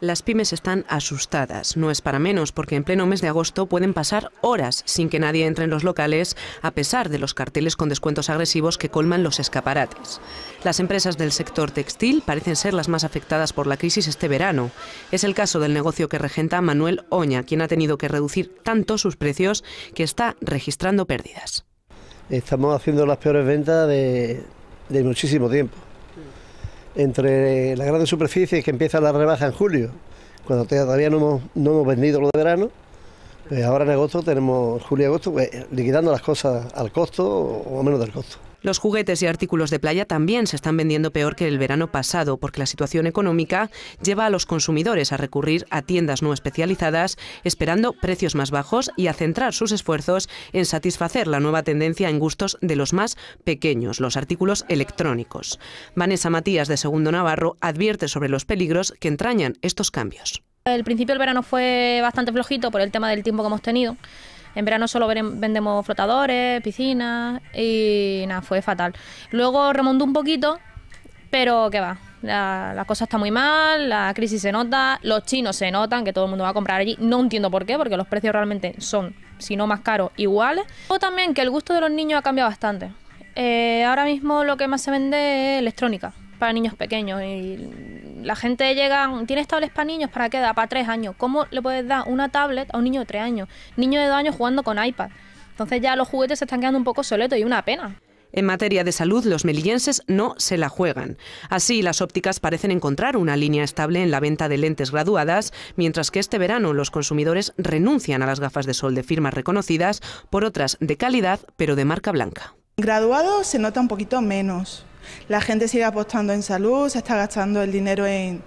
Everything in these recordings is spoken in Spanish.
Las pymes están asustadas. No es para menos, porque en pleno mes de agosto pueden pasar horas sin que nadie entre en los locales, a pesar de los carteles con descuentos agresivos que colman los escaparates. Las empresas del sector textil parecen ser las más afectadas por la crisis este verano. Es el caso del negocio que regenta Manuel Oña, quien ha tenido que reducir tanto sus precios que está registrando pérdidas. Estamos haciendo las peores ventas de, de muchísimo tiempo entre las grandes superficies que empieza la rebaja en julio, cuando todavía no hemos, no hemos vendido lo de verano, pues ahora en agosto tenemos, julio y agosto, pues, liquidando las cosas al costo o menos del costo. Los juguetes y artículos de playa también se están vendiendo peor que el verano pasado porque la situación económica lleva a los consumidores a recurrir a tiendas no especializadas esperando precios más bajos y a centrar sus esfuerzos en satisfacer la nueva tendencia en gustos de los más pequeños, los artículos electrónicos. Vanessa Matías de Segundo Navarro advierte sobre los peligros que entrañan estos cambios. El principio del verano fue bastante flojito por el tema del tiempo que hemos tenido. En verano solo vendemos flotadores, piscinas y nada, fue fatal. Luego remontó un poquito, pero que va. La, cosa está muy mal, la crisis se nota, los chinos se notan, que todo el mundo va a comprar allí. No entiendo por qué, porque los precios realmente son, si no más caros, iguales. O también que el gusto de los niños ha cambiado bastante. Eh, ahora mismo lo que más se vende es electrónica para niños pequeños y la gente llega, ¿tienes tablets para niños? ¿Para qué da? Para tres años. ¿Cómo le puedes dar una tablet a un niño de tres años? Niño de dos años jugando con iPad. Entonces ya los juguetes se están quedando un poco soletos y una pena. En materia de salud, los melillenses no se la juegan. Así, las ópticas parecen encontrar una línea estable en la venta de lentes graduadas, mientras que este verano los consumidores renuncian a las gafas de sol de firmas reconocidas por otras de calidad, pero de marca blanca. Graduado se nota un poquito menos, la gente sigue apostando en salud, se está gastando el dinero en,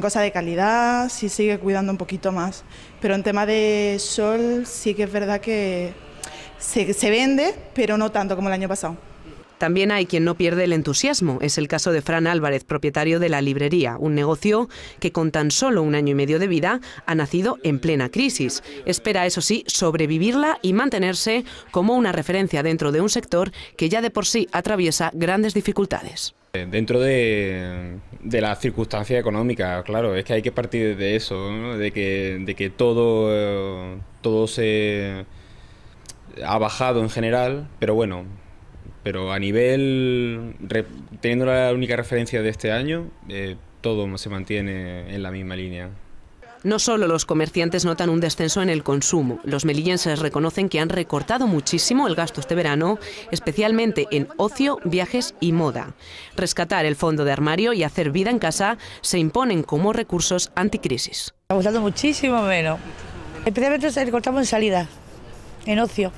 cosas de calidad, sí sigue cuidando un poquito más. Pero en tema de sol sí que es verdad que se vende, pero no tanto como el año pasado. También hay quien no pierde el entusiasmo. Es el caso de Fran Álvarez, propietario de La Librería, un negocio que con tan solo un año y medio de vida ha nacido en plena crisis. Espera, eso sí, sobrevivirla y mantenerse como una referencia dentro de un sector que ya de por sí atraviesa grandes dificultades. Eh, dentro de, de circunstancia económica, claro, es que hay que partir de eso, de, que, todo, eh, todo se ha bajado en general, pero bueno, pero a nivel, teniendo la única referencia de este año, eh, todo se mantiene en la misma línea. No solo los comerciantes notan un descenso en el consumo, los melillenses reconocen que han recortado muchísimo el gasto este verano, especialmente en ocio, viajes y moda. Rescatar el fondo de armario y hacer vida en casa se imponen como recursos anticrisis. "...ha gustando muchísimo menos. Especialmente recortamos en salida, en ocio.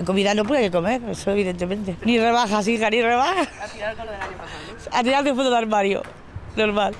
La comida no puede comer, eso evidentemente. Ni rebajas, hija, ni rebajas. A tirar de fondo del armario, normal.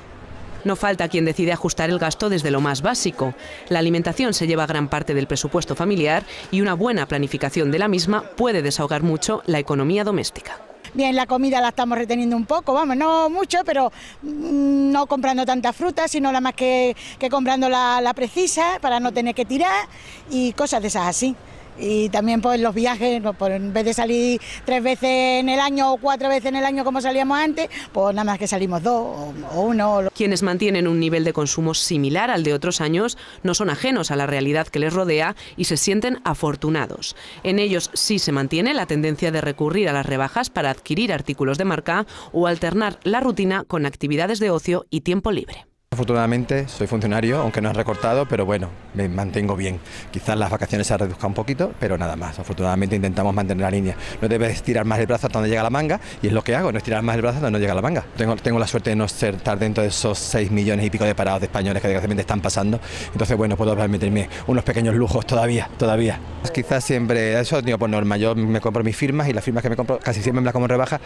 No falta quien decide ajustar el gasto desde lo más básico. La alimentación se lleva gran parte del presupuesto familiar y una buena planificación de la misma puede desahogar mucho la economía doméstica. Bien, la comida la estamos reteniendo un poco, vamos, no mucho, pero mm, no comprando tantas frutas... sino la más que, comprando la precisa para no tener que tirar y cosas de esas así y también por los viajes, pues, en vez de salir tres veces en el año o cuatro veces en el año como salíamos antes, pues nada más que salimos dos o, o uno. Quienes mantienen un nivel de consumo similar al de otros años no son ajenos a la realidad que les rodea y se sienten afortunados. En ellos sí se mantiene la tendencia de recurrir a las rebajas para adquirir artículos de marca o alternar la rutina con actividades de ocio y tiempo libre afortunadamente, soy funcionario, aunque no han recortado, pero bueno, me mantengo bien. Quizás las vacaciones se reducido un poquito, pero nada más. Afortunadamente intentamos mantener la línea. No debes estirar más el brazo hasta donde llega la manga, y es lo que hago, no estirar más el brazo hasta donde llega la manga. Tengo, tengo la suerte de no ser, estar dentro de esos 6 millones y pico de parados de españoles que desgraciadamente están pasando. Entonces, bueno, puedo permitirme unos pequeños lujos todavía, todavía. Quizás siempre, eso lo por norma, yo me compro mis firmas y las firmas que me compro casi siempre me las como en rebaja